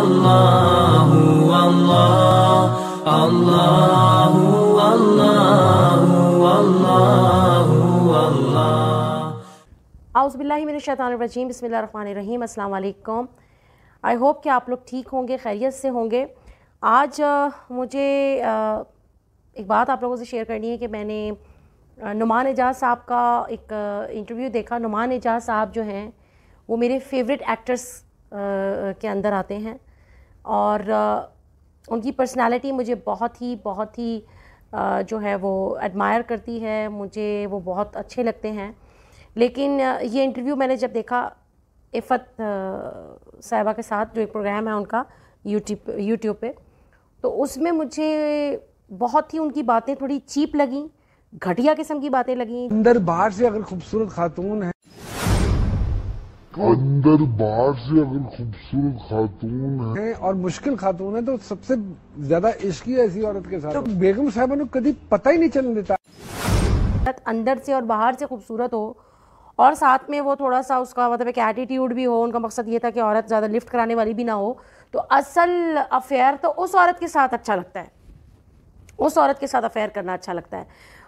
الله والله الله والله والله والله अउज़बिल्लिमिनशैतानरजीम बसमीम I hope कि आप लोग ठीक होंगे खैरियत से होंगे आज मुझे एक बात आप लोगों से शेयर करनी है कि मैंने नुमान एजाज साहब का एक इंटरव्यू देखा नुमान एजाज साहब जो हैं वो मेरे फेवरेट एक्टर्स के अंदर आते हैं और उनकी पर्सनालिटी मुझे बहुत ही बहुत ही जो है वो एडमायर करती है मुझे वो बहुत अच्छे लगते हैं लेकिन ये इंटरव्यू मैंने जब देखा इफ़त साहबा के साथ जो एक प्रोग्राम है उनका यूट्यूब यूट्यूब पे तो उसमें मुझे बहुत ही उनकी बातें थोड़ी चीप लगी घटिया किस्म की बातें लगी अंदर बाहर से अगर खूबसूरत खातून है अंदर बाहर से अगर खूबसूरत खातून है और मुश्किल खातून है तो सबसे ज्यादा इश्क है ऐसी औरत के साथ तो, तो बेगम साहबा ने कभी पता ही नहीं चलने देता अंदर से और बाहर से खूबसूरत हो और साथ में वो थोड़ा सा उसका मतलब एक एटीट्यूड भी हो उनका मकसद ये था कि औरत ज़्यादा लिफ्ट कराने वाली भी ना हो तो असल अफेयर तो उस औरत के साथ अच्छा लगता है उस औरत के साथ अफेयर करना अच्छा लगता है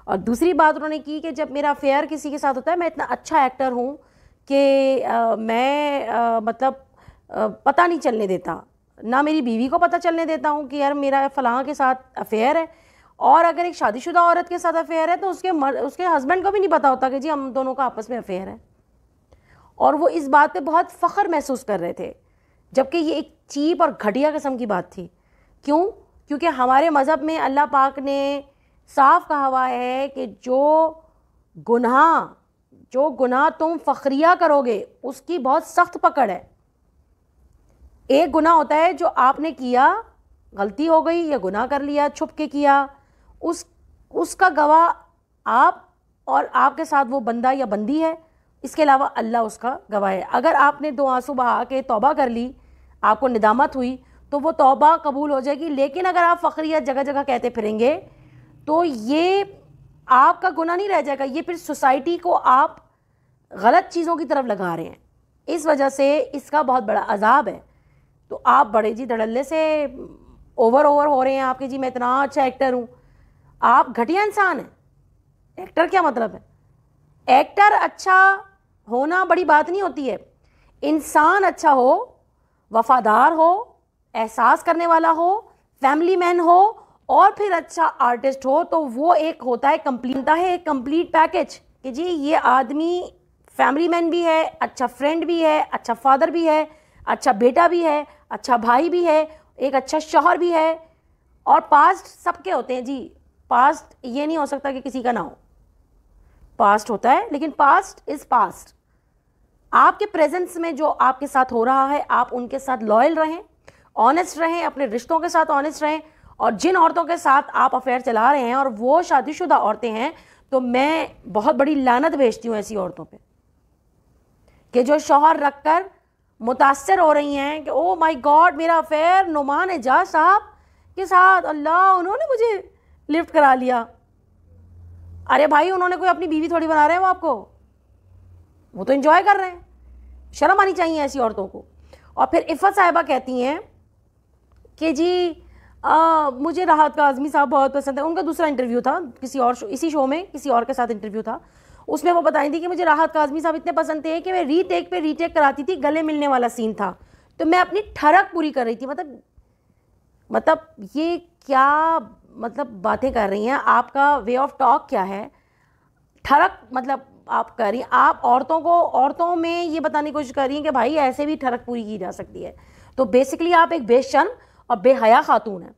और दूसरी बात उन्होंने की कि जब मेरा अफेयर किसी के साथ होता है मैं इतना अच्छा एक्टर हूँ कि मैं आ, मतलब आ, पता नहीं चलने देता ना मेरी बीवी को पता चलने देता हूँ कि यार मेरा फ़लाँ के साथ अफेयर है और अगर एक शादीशुदा औरत के साथ अफेयर है तो उसके मर, उसके हस्बैंड को भी नहीं पता होता कि जी हम दोनों का आपस में अफेयर है और वो इस बात पे बहुत फ़ख्र महसूस कर रहे थे जबकि ये एक चीप और घटिया किस्म की बात थी क्यों क्योंकि हमारे मज़हब में अल्लाह पाक ने साफ कहा हुआ है कि जो गुनाह जो गुनाह तुम फ़खरिया करोगे उसकी बहुत सख्त पकड़ है एक गुनाह होता है जो आपने किया गलती हो गई या गुनाह कर लिया छुप के किया उस उसका गवाह आप और आपके साथ वो बंदा या बंदी है इसके अलावा अल्लाह उसका गवाह है अगर आपने दो आंसू बहा के तौबा कर ली आपको निदामत हुई तो वो तौबा कबूल हो जाएगी लेकिन अगर आप फ़खरिया जगह जगह कहते फिरेंगे तो ये आपका गुना नहीं रह जाएगा ये फिर सोसाइटी को आप गलत चीज़ों की तरफ लगा रहे हैं इस वजह से इसका बहुत बड़ा अजाब है तो आप बड़े जी धड़ल्ले से ओवर ओवर हो रहे हैं आपके जी मैं इतना अच्छा एक्टर हूँ आप घटिया इंसान हैं एक्टर क्या मतलब है एक्टर अच्छा होना बड़ी बात नहीं होती है इंसान अच्छा हो वफादार हो एहसास करने वाला हो फैमिली मैन हो और फिर अच्छा आर्टिस्ट हो तो वो एक होता है कंप्लीटता है एक कंप्लीट पैकेज कि जी ये आदमी फैमिली मैन भी है अच्छा फ्रेंड भी है अच्छा फादर भी है अच्छा बेटा भी है अच्छा भाई भी है एक अच्छा शोहर भी है और पास्ट सबके होते हैं जी पास्ट ये नहीं हो सकता कि किसी का ना हो पास्ट होता है लेकिन पास्ट इज़ पास्ट आपके प्रेजेंस में जो आपके साथ हो रहा है आप उनके साथ लॉयल रहें ऑनेस्ट रहें अपने रिश्तों के साथ ऑनेस्ट रहें और जिन औरतों के साथ आप अफेयर चला रहे हैं और वो शादीशुदा औरतें हैं तो मैं बहुत बड़ी लानत भेजती हूँ ऐसी औरतों पे कि जो शौहर रख कर मुतासर हो रही हैं कि ओ माय गॉड मेरा अफेयर नुमान एजाज साहब के साथ अल्लाह उन्होंने मुझे लिफ्ट करा लिया अरे भाई उन्होंने कोई अपनी बीवी थोड़ी बना रहे हैं वो आपको वो तो इन्जॉय कर रहे हैं शर्म आनी चाहिए ऐसी औरतों को और फिर इफ़त साहिबा कहती हैं कि जी आ, मुझे राहत का आज़मी साहब बहुत पसंद है उनका दूसरा इंटरव्यू था किसी और शो इसी शो में किसी और के साथ इंटरव्यू था उसमें वो बताई थी कि मुझे राहत काजमी साहब इतने पसंद थे कि मैं रीटेक पे रीटेक कराती थी गले मिलने वाला सीन था तो मैं अपनी ठरक पूरी कर रही थी मतलब मतलब ये क्या मतलब बातें कर रही हैं आपका वे ऑफ टॉक क्या है ठरक मतलब आप कर रही हैं आप औरतों को औरतों में ये बताने की कोशिश कर रही हैं कि भाई ऐसे भी ठरक पूरी की जा सकती है तो बेसिकली आप एक बेशर्म और बेहया खातून है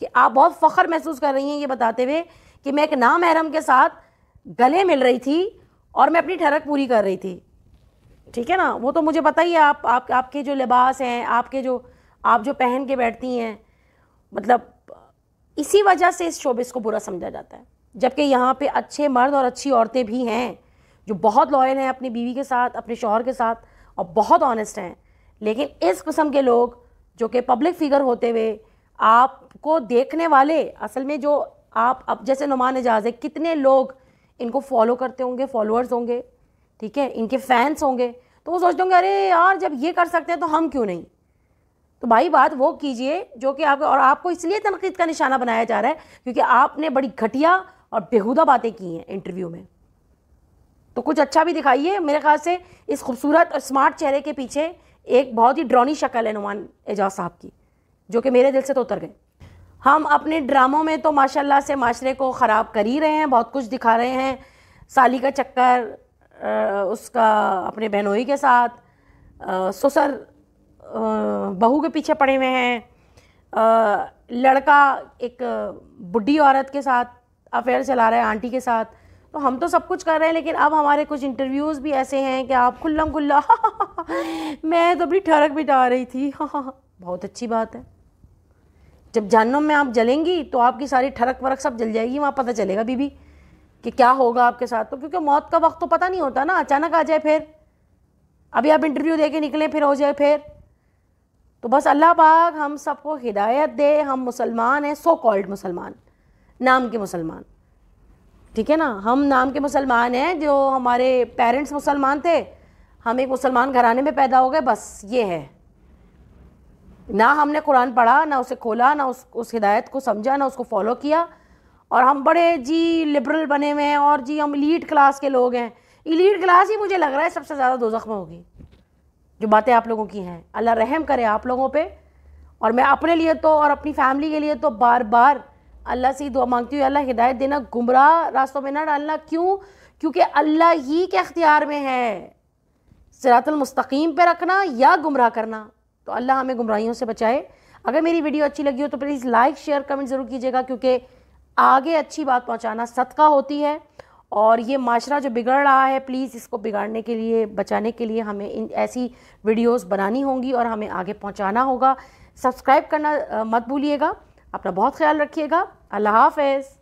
कि आप बहुत फ़ख्र महसूस कर रही हैं ये बताते हुए कि मैं एक नामहरम के साथ गले मिल रही थी और मैं अपनी ठरक पूरी कर रही थी ठीक है ना वो तो मुझे पता ही है आप, आप आपके जो लिबास हैं आपके जो आप जो पहन के बैठती हैं मतलब इसी वजह से इस शोबिस को बुरा समझा जाता है जबकि यहाँ पे अच्छे मर्द और अच्छी औरतें भी हैं जो बहुत लॉयल हैं अपनी बीवी के साथ अपने शोहर के साथ और बहुत ऑनेस्ट हैं लेकिन इस किस्म के लोग जो कि पब्लिक फिगर होते हुए आपको देखने वाले असल में जो आप अब जैसे नुमान एजाज है कितने लोग इनको फॉलो करते होंगे फॉलोअर्स होंगे ठीक है इनके फैंस होंगे तो वो सोचते होंगे अरे यार जब ये कर सकते हैं तो हम क्यों नहीं तो भाई बात वो कीजिए जो कि आप और आपको इसलिए तनकीद का निशाना बनाया जा रहा है क्योंकि आपने बड़ी घटिया और बेहुदा बातें की हैं इंटरव्यू में तो कुछ अच्छा भी दिखाइए मेरे ख्याल से इस खूबसूरत और स्मार्ट चेहरे के पीछे एक बहुत ही ड्रोनी शक्ल है नुमान एजाज साहब की जो कि मेरे दिल से तो उतर गए हम अपने ड्रामों में तो माशाल्लाह से माशरे को ख़राब कर ही रहे हैं बहुत कुछ दिखा रहे हैं साली का चक्कर उसका अपने बहनोई के साथ सुसर बहू के पीछे पड़े हुए हैं लड़का एक बुढ़ी औरत के साथ अफेयर चला रहा है आंटी के साथ तो हम तो सब कुछ कर रहे हैं लेकिन अब हमारे कुछ इंटरव्यूज़ भी ऐसे हैं कि आप खुल्लम खुल्ला मैं तो अपनी ठरक बिटा रही थी बहुत अच्छी बात है जब जानों में आप जलेंगी तो आपकी सारी ठरक वरक सब जल जाएगी वहाँ पता चलेगा बीबी कि क्या होगा आपके साथ तो क्योंकि मौत का वक्त तो पता नहीं होता ना अचानक आ जाए फिर अभी आप इंटरव्यू दे के निकले फिर हो जाए फिर तो बस अल्लाह पाक हम सबको हिदायत दे हम मुसलमान हैं सो कॉल्ड मुसलमान नाम के मुसलमान ठीक है ना हम नाम के मुसलमान हैं जो हमारे पेरेंट्स मुसलमान थे हम एक मुसलमान घराने में पैदा हो गए बस ये है ना हमने कुरान पढ़ा ना उसे खोला ना उस उस हिदायत को समझा ना उसको फॉलो किया और हम बड़े जी लिबरल बने हुए हैं और जी हम इलीट क्लास के लोग हैं इलीट क्लास ही मुझे लग रहा है सबसे ज़्यादा दो में होगी जो बातें आप लोगों की हैं अल्लाह रहम करे आप लोगों पर और मैं अपने लिए तो और अपनी फैमिली के लिए तो बार बार अल्लाह से ही दुआ मांगती हूँ अल्लाह हिदायत देना गुमराह रास्तों में ना डालना क्यों क्योंकि अल्लाह ही के अख्तियार में है सरातलमस्तकीम पर रखना या गुमराह करना तो अल्लाह हमें गुमराहियों से बचाए अगर मेरी वीडियो अच्छी लगी हो तो प्लीज़ लाइक शेयर कमेंट ज़रूर कीजिएगा क्योंकि आगे अच्छी बात पहुँचाना सदका होती है और ये माशरा जो बिगड़ रहा है प्लीज़ इसको बिगाड़ने के लिए बचाने के लिए हमें इन ऐसी वीडियोस बनानी होंगी और हमें आगे पहुंचाना होगा सब्सक्राइब करना मत भूलिएगा अपना बहुत ख्याल रखिएगा अल्लाह हाफिज़